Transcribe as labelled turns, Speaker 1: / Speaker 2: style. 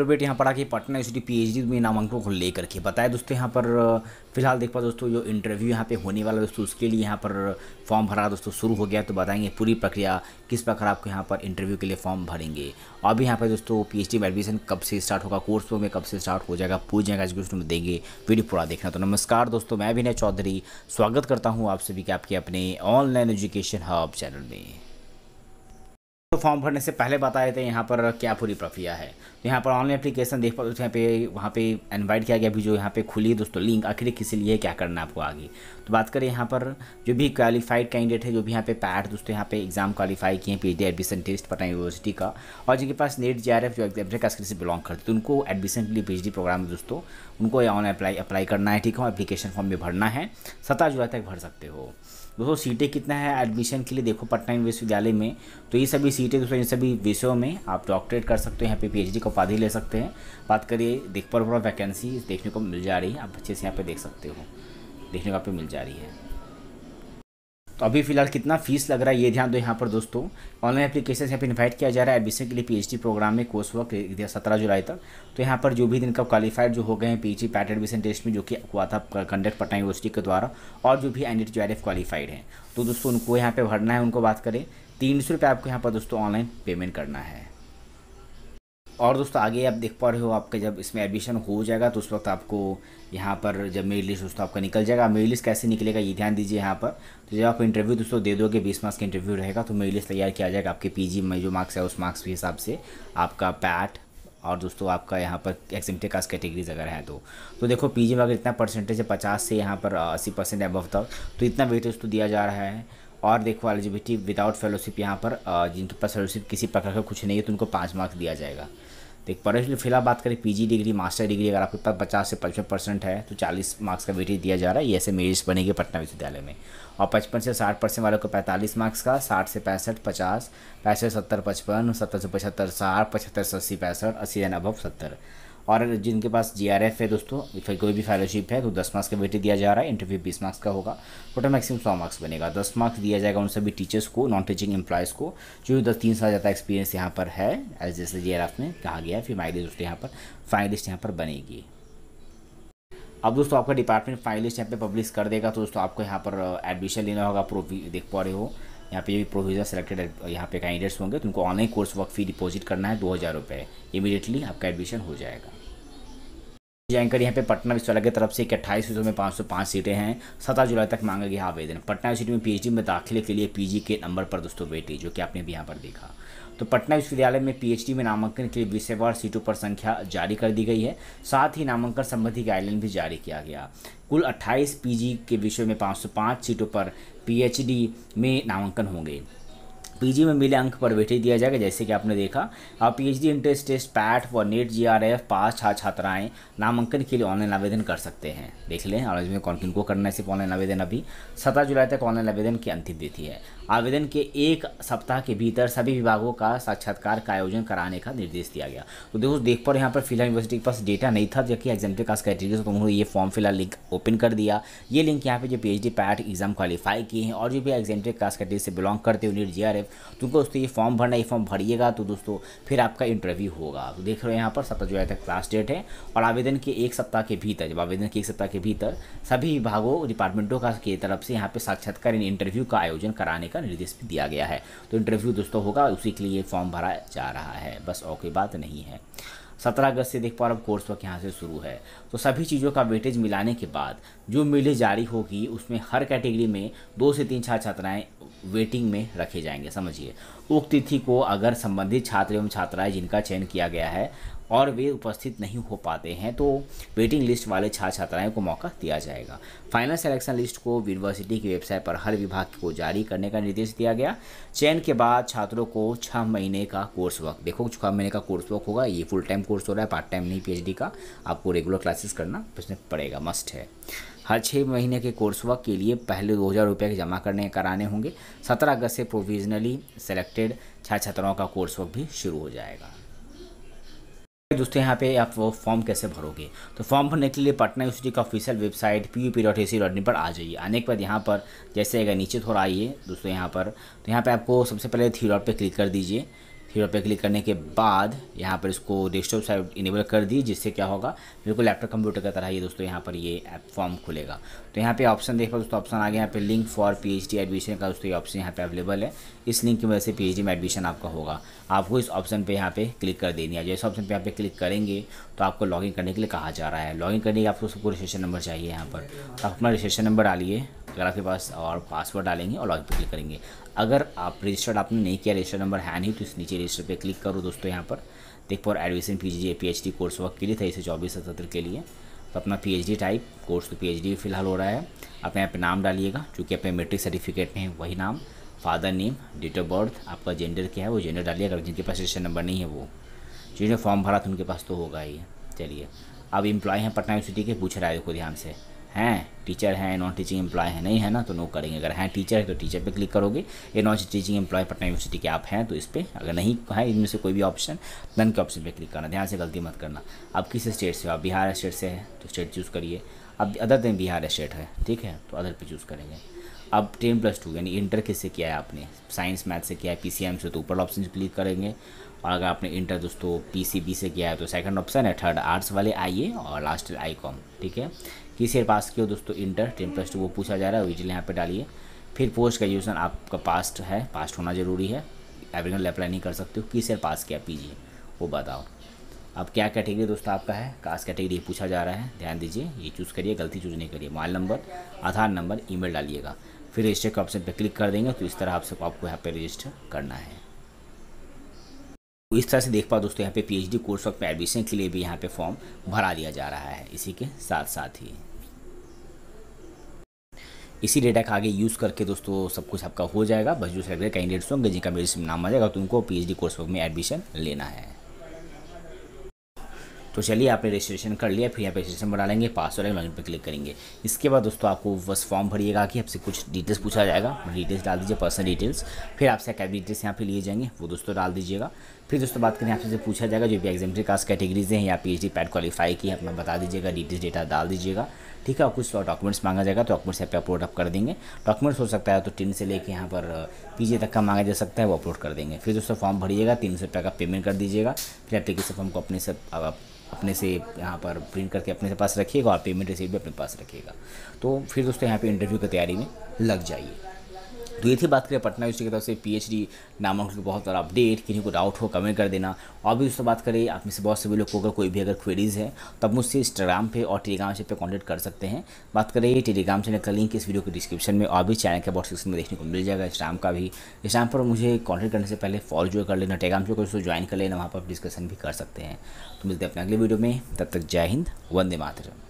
Speaker 1: आपको यहाँ पढ़ा कि पटना यूनिवर्सिटी एच में नामांकन को लेकर के बताया दोस्तों यहाँ पर फिलहाल देख पा दोस्तों जो इंटरव्यू यहाँ पे होने वाला दोस्तों उसके लिए यहाँ पर फॉर्म भरा दोस्तों शुरू हो गया तो बताएंगे पूरी प्रक्रिया किस प्रकार आपको यहाँ पर इंटरव्यू के लिए फॉर्म भरेंगे और भी यहाँ पर दोस्तों पीएचडी में एडमिशन कब से स्टार्ट होगा कोर्स में कब से स्टार्ट हो जाएगा पूछ जाएगा एजुकेशन में देंगे वीडियो पूरा देखना तो नमस्कार दोस्तों मैं विनय चौधरी स्वागत करता हूँ आप सभी के आपके अपने ऑनलाइन एजुकेशन हब चैनल में फॉर्म भरने से पहले बताए थे यहाँ पर क्या पूरी प्रक्रिया है तो यहाँ पर ऑनलाइन एप्लीकेशन देख पाते यहाँ पे वहाँ पे इनवाइट किया गया अभी जो यहाँ पे खुली है दोस्तों लिंक आखिर किसी लिए क्या करना है आपको आगे तो बात करें यहाँ पर जो भी क्वालिफाइड कैंडिडेट है जो भी यहाँ पे पैट दोस्तों यहाँ पे एग्जाम क्वालिफाई किए हैं P admission test Patna university का और जिनके पास नेट जे जो एग्जाम कास्ट से बिलोंग करते हैं तो उनको एडमिशन के लिए पी प्रोग्राम दोस्तों उनको ऑनलाइन अप्लाई अप्लाई करना है ठीक है एप्लीकेशन फॉर्म में भरना है सत्रह जुलाई तक भर सकते हो दोस्तों सीटें कितना है एडमिशन के लिए देखो पटना विश्वविद्यालय में तो ये सभी सीटें दोस्तों इन सभी विषयों में आप डॉक्टरेट कर सकते हो यहाँ पे पीएचडी का उपाधि ले सकते हैं बात करिए देख पर वैकेंसी देखने को मिल जा रही है आप अच्छे से यहाँ पे देख सकते हो देखने को आप मिल जा रही है तो अभी फिलहाल कितना फीस लग रहा है ये ध्यान दो यहाँ पर दोस्तों ऑनलाइन एप्लीकेशन यहाँ पर इन्वाइट किया जा रहा है एडमिशन के लिए पीएचडी प्रोग्राम में कोर्स वर्क सत्रह जुलाई तक तो यहाँ पर जो भी दिन का क्वालिफाइड जो हो गए हैं पीएचडी पैट एडमिशन टेस्ट में जो कि हुआ था कंडक्ट पटना यूनिवर्सिटी के द्वारा और जो भी एन डी क्वालिफाइड हैं तो दोस्तों उनको यहाँ पर भरना है उनको बात करें तीन सौ रुपये आपको यहाँ पर दोस्तों ऑनलाइन पेमेंट करना है और दोस्तों आगे आप देख पा रहे हो आपका जब इसमें एडमिशन हो जाएगा तो उस वक्त आपको यहाँ पर जब मेरी लिस्ट दोस्तों आपका निकल जाएगा मेरी लिस्ट कैसे निकलेगा ये ध्यान दीजिए यहाँ पर तो जब आप इंटरव्यू दोस्तों दे दोगे बीस मार्क्स का इंटरव्यू रहेगा तो मेरी लिस्ट तैयार किया जाएगा आपके पी में जो मार्क्स है उस मार्क्स के हिसाब से आपका पैट और दोस्तों आपका यहाँ पर एक्जिमटे कास्ट कैटेगरीज अगर है तो तो देखो पीजी में अगर इतना परसेंटेज है पचास से यहाँ पर अस्सी परसेंट एबव तक तो इतना वेटेज तो दिया जा रहा है और देखो एलिजिबिलिटी विदाउट फेलोशिप यहाँ पर जिनके पास फेलोशिप किसी प्रकार का कुछ नहीं है तो उनको पाँच मार्क्स दिया जाएगा तो पढ़े फिलहाल बात करें पीजी डिग्री मास्टर डिग्री अगर आपके पास पचास से पचपन परसेंट है तो चालीस मार्क्स का वेटेज e दिया जा रहा है ये ऐसे मेरिट्स बनेगी पटना विश्वविद्यालय में और पचपन से साठ परसेंट वालों को पैंतालीस मार्क्स का साठ से पैंसठ पचास पैंसठ सत्तर पचपन सत्तर से पचहत्तर साठ पचहत्तर से अस्सी पैंसठ अस्सी एंड अभव सत्तर और जिनके पास जी है दोस्तों कोई भी फेलोशिप है तो दस मार्क्स का वेटेज दिया जा रहा है इंटरव्यू बीस मार्क्स का होगा टोटल मैक्सिमम सौ मार्क्स बनेगा दस मार्क्स दिया जाएगा उन सभी टीचर्स को नॉन टीचिंग एम्प्लॉयज़ को जो दस तीन साल ज़्यादा एक्सपीरियंस यहाँ पर है एज जैसे जी में कहा गया है फिर माइलेज दोस्तों यहाँ पर फाइनलिस्ट यहाँ पर बनेगी अब दोस्तों आपका डिपार्टमेंट फाइनलिस्ट यहाँ पर पब्लिश कर देगा तो दोस्तों आपको यहाँ पर एडमिशन uh, लेना होगा प्रोफी देख पा रहे हो यहाँ पे भी प्रोविजन सेलेक्टेड यहाँ पे कैंडिडेट्स होंगे तो उनको online course work fee deposit करना है दो हज़ार रुपये इमीडिएटली आपका एडमिशन हो जाएगा एंकर यहाँ पे पटना विश्वविद्यालय की तरफ से एक अट्ठाईस सीटों में पाँच सौ पाँच सीटें हैं सत्रह जुलाई तक मांगा गया आवेदन पटना यूनिवर्सिटी में पीएचडी में दाखिले के लिए पीजी के नंबर पर दोस्तों बेटी जो कि आपने भी यहाँ पर देखा तो पटना विश्वविद्यालय में पीएचडी में नामांकन के लिए विषयवार सीटों पर संख्या जारी कर दी गई है साथ ही नामांकन संबंधी गाइडलाइन भी जारी किया गया कुल 28 पीजी के विषय में 505 सीटों पर पीएचडी में नामांकन होंगे पीजी में मिले अंक पर वेटेज दिया जाएगा जैसे कि आपने देखा आप पीएचडी इंट्रेंस टेस्ट पैट व नेट जीआरएफ पास छात्र छात्राएं नामांकन के लिए ऑनलाइन आवेदन कर सकते हैं देख लें और इसमें कौन किन को करना है सिर्फ ऑनलाइन आवेदन अभी सत्रह जुलाई तक ऑनलाइन आवेदन की अंतिम तिथि है आवेदन के एक सप्ताह के भीतर सभी विभागों का साक्षात्कार का आयोजन कराने का निर्देश दिया गया तो देखो देख पर यहाँ पर फिलहाल यूनिवर्सिटी के पास डेटा नहीं था जबकि एग्जाम के पास क्राइटेरिया तो उन्होंने ये फॉर्म फिलहाल लिंक ओपन कर दिया ये लिंक यहाँ पे जो P H D PAT exam qualify किए हैं और जो भी एग्जाम कास्ट कैटेगरी से बिलोंग करते हो नीट जी आर एफ तो उनको दोस्तों ये फॉर्म भरना ये फॉर्म भरिएगा तो दोस्तों फिर आपका इंटरव्यू होगा तो देख रहे हो यहाँ पर सत्रह जुलाई तक लास्ट डेट है और आवेदन के एक सप्ताह के भीतर जब आवेदन के एक सप्ताह के भीतर सभी विभागों डिपार्टमेंटों का की तरफ से यहाँ पर साक्षात्कार इंटरव्यू का आयोजन कराने का का निर्देश भी दिया गया है तो इंटरव्यू दोस्तों होगा उसी के लिए फॉर्म भरा जा रहा है बस और कोई बात नहीं है सत्रह अगस्त से देख पा रहा कोर्स वर्क यहाँ से शुरू है तो सभी चीज़ों का वेटेज मिलाने के बाद जो मिले जारी होगी उसमें हर कैटेगरी में दो से तीन छात्र छात्राएँ वेटिंग में रखे जाएंगे समझिए उक्त तिथि को अगर संबंधित छात्र एवं छात्राएं जिनका चयन किया गया है और वे उपस्थित नहीं हो पाते हैं तो वेटिंग लिस्ट वाले छात्र छात्राएं को मौका दिया जाएगा फाइनल सेलेक्शन लिस्ट को यूनिवर्सिटी की वेबसाइट पर हर विभाग को जारी करने का निर्देश दिया गया चयन के बाद छात्रों को छः महीने का कोर्स वर्क देखो छः महीने का कोर्स वर्क होगा ये फुल टाइम कोर्स हो रहा है पार्ट टाइम नहीं पी का आपको रेगुलर क्लासेस करना पड़ेगा मस्ट है हर छः महीने के कोर्स वर्क के लिए पहले दो हज़ार रुपये जमा करने कराने होंगे सत्रह अगस्त से प्रोविजनली सेलेक्टेड छात्र छात्राओं का कोर्स वर्क भी शुरू हो जाएगा दोस्तों यहाँ पे आप वो फॉर्म कैसे भरोगे तो फॉर्म भरने के लिए पटना यूनिवर्सिटी का official website P U P dot A C dot in पर आ जाइए आने के बाद यहाँ पर जैसे अगर नीचे थोड़ा आइए दोस्तों यहाँ पर तो यहाँ पर आपको सबसे पहले थ्री डॉट पर क्लिक कर दीजिए थ्री डॉट पर क्लिक करने के बाद यहाँ पर इसको डेस्कटॉप साइड इनेबल कर दी जिससे क्या होगा बिल्कुल लैपटॉप कंप्यूटर का तरह ये दोस्तों यहाँ पर ये ऐप फॉर्म खुलेगा तो यहाँ पे ऑप्शन देख पा दोस्तों ऑप्शन आ गया यहाँ पे लिंक फॉर पीएचडी एडमिशन का दोस्तों ये ऑप्शन यहाँ पे अवेलेबल है इस लिंक की वजह से पीएचडी में एडमिशन आपका होगा आपको इस ऑप्शन पर यहाँ पर क्लिक कर देनी है जैसे ऑप्शन पर यहाँ पे क्लिक करेंगे तो आपको लॉगिन करने के लिए कहा जा रहा है लॉगिन करने के आपको सबको रजिस्ट्रेशन नंबर चाहिए यहाँ पर तो आप अपना रजिस्ट्रेशन नंबर डालिए अगर आपके पास और पासवर्ड डालेंगे और लॉगिन पर क्लिक करेंगे अगर आप रजिस्टर्ड आपने नहीं किया रजिस्टर नंबर है नहीं तो इस नीचे रजिस्टर पर क्लिक करो दोस्तों यहाँ पर देख for admission P G PhD course work के लिए था इसे चौबीस सत्र के लिए तो अपना डी टाइप कोर्स तो डी फिलहाल हो रहा है आप यहाँ पर नाम डालिएगा चूँकि आपके मेट्रिक सर्टिफिकेट में है वही नाम father name date of birth आपका जेंडर क्या है वो जेंडर डालिएगा जिनके पास रजिस्टर नंबर नहीं है वो जिन्होंने फॉर्म भरा था उनके पास तो होगा ही चलिए अब इम्प्लॉय हैं पटना यूनिवर्सिटी के पूछ रहा है देखो ध्यान से हैं टीचर हैं नॉन टीचिंग एम्प्लॉय है नहीं है ना तो नो करेंगे अगर हैं टीचर है तो टीचर पे क्लिक करोगे ये non teaching employee Patna university के आप हैं तो इस पर अगर नहीं है इनमें से कोई भी ऑप्शन नन के ऑप्शन पे क्लिक करना ध्यान से गलती मत करना आप किस स्टेट से हो आप बिहार स्टेट से है तो स्टेट चूज़ करिए अब अदर देन बिहार स्टेट है ठीक है तो अदर पर चूज़ करेंगे अब टेन प्लस टू यानी इंटर किससे किया है आपने साइंस मैथ से किया है पी से तो ऊपर ऑप्शन क्लिक करेंगे और अगर आपने इंटर दोस्तों पी से किया है तो सेकंड ऑप्शन है थर्ड आर्ट्स वाले आई और लास्ट आई कॉम ठीक है किसी पास किया दोस्तों इंटर टेन प्लस टू वो पूछा जा रहा है विजिल यहाँ पर डालिए फिर पोस्ट ग्रेजुएसन आपका पास्ट है पास्ट होना ज़रूरी है एवरीगन अप्लाई नहीं कर सकते हो किस ईयर पास किया पी वो बताओ अब क्या कैटेगरी दोस्तों आपका है कास्ट कैटेगरी पूछा जा रहा है ध्यान दीजिए ये चूज़ करिए गलती चूज नहीं करिए mobile number Aadhaar number email डालिएगा फिर रजिस्टर के ऑप्शन पर क्लिक कर देंगे तो इस तरह आप सबको आपको यहाँ पर रजिस्टर करना है तो इस तरह से देख पाओ दोस्तों यहाँ पे पीएचडी कोर्स वक्त में एडमिशन के लिए भी यहाँ पे फॉर्म भरा दिया जा रहा है इसी के साथ साथ ही इसी डेटा का आगे यूज़ करके दोस्तों सब कुछ आपका हो जाएगा बस जो सैलरी कैंडिडेट्स होंगे जिनका मेरे नाम आ जाएगा तो उनको पीएचडी कोर्स वक्त में एडमिशन लेना है तो चलिए आपने रजिस्ट्रेशन कर लिया फिर यहाँ पे रजिस्ट्रेशन बना लेंगे पासवर्ड है लॉगिन पर क्लिक करेंगे इसके बाद दोस्तों आपको बस फॉर्म भरिएगा कि आपसे कुछ डिटेल्स पूछा जाएगा डिटेल्स डाल दीजिए पर्सनल डिटेल्स फिर आपसे अकेडमी डिटेल्स यहाँ पे लिए जाएंगे वो दोस्तों डाल दीजिएगा फिर दोस्तों बात करें आपसे पूछा जाएगा जो भी एग्जाम कास्ट कैटेगरीज हैं या P H D PAT qualify की अपना बता दीजिएगा डिटेल्स डेटा डाल दीजिएगा ठीक है और कुछ डॉक्यूमेंट्स मांगा जाएगा तो डॉक्यूमेंट्स यहाँ पे अपलोड अप कर देंगे डॉक्यूमेंट्स हो सकता है तो टिन से लेके यहाँ पर पीजे तक का मांगा जा सकता है वो अपलोड कर देंगे फिर दोस्तों फॉर्म भरिएगा तीन सौ रुपये का पेमेंट कर दीजिएगा फिर एप्लीकेशन फॉर्म को अपने से अपने से यहाँ पर प्रिंट करके अपने से पास रखिएगा और पेमेंट रिसीट भी अपने पास रखिएगा तो फिर दोस्तों यहाँ पर इंटरव्यू की तैयारी में लग जाइए तो ये थी बात करें पटना यूनिवर्सिटी की तरफ से पीएचडी नामांकन की बहुत बड़ा अपडेट किन्हीं को डाउट हो कमेंट कर देना और भी उससे बात करें आप में से बहुत सभी लोग को अगर कोई भी अगर क्वेरीज़ है तो आप मुझसे इंस्टाग्राम पे और टेलीग्राम से पे कॉन्टेक्ट कर सकते हैं बात करें टेलीग्राम चैनल का लिंक इस वीडियो के डिस्क्रिप्शन में और भी चैनल के अबाउट सेक्शन में देखने को मिल जाएगा इंस्टाम का भी इंस्टाम पर मुझे कॉन्टेक्ट करने से पहले फॉलो जो कर लेना टेलीग्राम जो उसको ज्वाइन कर लेना वहाँ पर डिस्कशन भी कर सकते हैं तो मिलते हैं अपने अगले वीडियो में तब तक जय हिंद वंदे मातरम